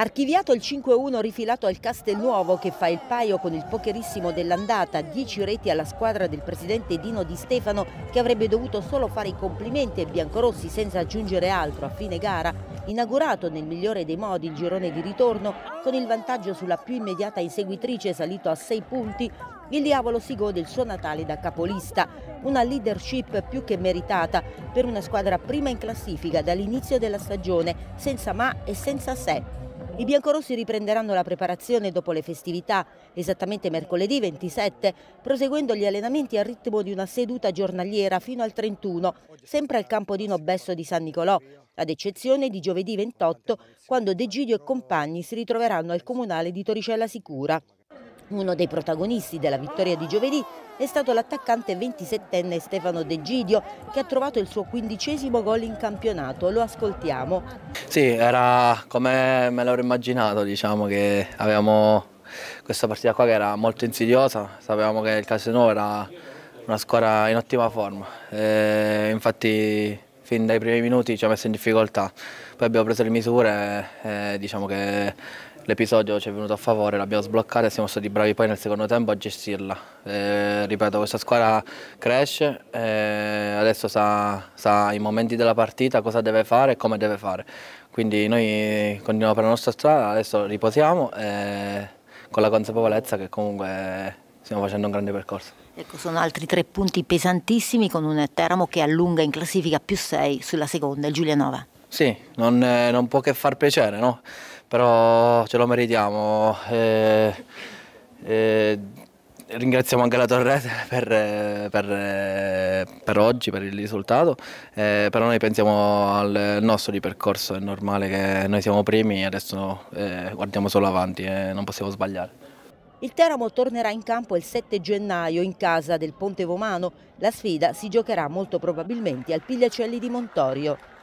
Archiviato il 5-1 rifilato al Castelnuovo che fa il paio con il pocherissimo dell'andata, 10 reti alla squadra del presidente Dino Di Stefano che avrebbe dovuto solo fare i complimenti ai biancorossi senza aggiungere altro a fine gara, inaugurato nel migliore dei modi il girone di ritorno con il vantaggio sulla più immediata inseguitrice salito a 6 punti, il diavolo si gode il suo Natale da capolista, una leadership più che meritata per una squadra prima in classifica dall'inizio della stagione, senza ma e senza sé. I biancorossi riprenderanno la preparazione dopo le festività, esattamente mercoledì 27, proseguendo gli allenamenti al ritmo di una seduta giornaliera fino al 31, sempre al campo di Nobesso di San Nicolò, ad eccezione di giovedì 28, quando De Gidio e compagni si ritroveranno al comunale di Toricella Sicura. Uno dei protagonisti della vittoria di giovedì è stato l'attaccante 27enne Stefano De Gidio che ha trovato il suo quindicesimo gol in campionato, lo ascoltiamo. Sì, era come me l'avevo immaginato, diciamo che avevamo questa partita qua che era molto insidiosa, sapevamo che il Casino era una squadra in ottima forma, e infatti fin dai primi minuti ci ha messo in difficoltà, poi abbiamo preso le misure e, e diciamo che l'episodio ci è venuto a favore, l'abbiamo sbloccata e siamo stati bravi poi nel secondo tempo a gestirla. Eh, ripeto, questa squadra cresce, eh, adesso sa, sa, i momenti della partita, cosa deve fare e come deve fare. Quindi noi continuiamo per la nostra strada, adesso riposiamo eh, con la consapevolezza che comunque stiamo facendo un grande percorso. Ecco, sono altri tre punti pesantissimi con un Teramo che allunga in classifica più 6 sulla seconda, il Giulianova. Sì, non, eh, non può che far piacere, no? però ce lo meritiamo. E, eh, e eh, ringraziamo anche la Torrete per, per, per, oggi, per il risultato, eh, però noi pensiamo al nostro di percorso, è normale che noi siamo primi e adesso eh, guardiamo solo avanti e non possiamo sbagliare. Il Teramo tornerà in campo il 7 gennaio in casa del Ponte Vomano. La sfida si giocherà molto probabilmente al Pigliacelli di Montorio.